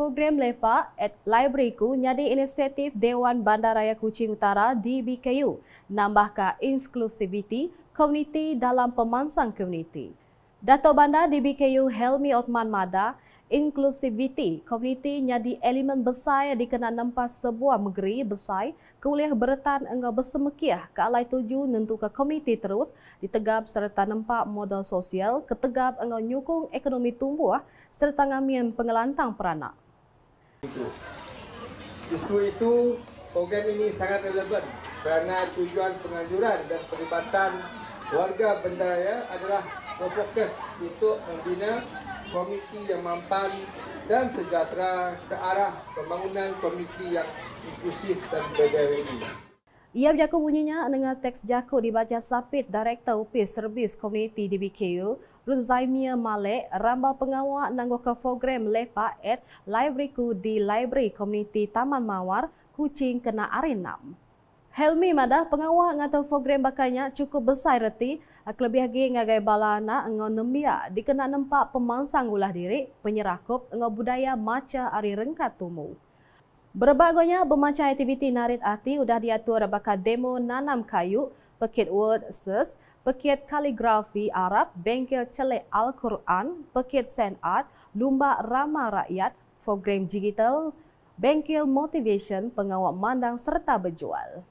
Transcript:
Program Lepak at Libraryku nyadi inisiatif Dewan Bandaraya Kuching Utara DBKU nambahka inklusiviti komuniti dalam pemansang komuniti. Dato Bandar DBKU Helmi Otman Mada, inklusiviti komuniti nyadi elemen besar yang dikenal nempas sebuah negeri besar kuliah bertan enggak bersemekiah ke alai tuju nentu ke komuniti terus ditegap serta nempak modal sosial ketegap enggak nyukung ekonomi tumbuh serta ngamian pengelantang peranak itu. Justru itu program ini sangat relevan kerana tujuan penganjuran dan perlibatan warga bendaraya adalah memfokus untuk membina komiti yang mampan dan sejahtera ke arah pembangunan komiti yang inklusif dan berdaya ini. Ia berjakut bunyinya dengan teks jakut dibaca Sapit Direktur Upis Servis Komuniti DBKU, Ruzaimia Malek, rambau pengawal nangguh ke program lepak at libraryku di Library Komuniti Taman Mawar, Kucing Kena Arinam. Helmi madah pengawal ngatau program bakanya cukup besar reti, kelebih lagi ngagai balana ngau nembia dikena nempak pemangsang ulah diri, penyerakup ngau budaya maca ari rengkat tumuh. Berbagainya bermacam aktiviti narit hati sudah diatur bakal demo nanam kayu, pekit word ses, pekit kaligrafi Arab, bengkel celik Al-Quran, pekit sand art, lumba ramah rakyat, program digital, bengkel motivation, pengawal mandang serta berjual.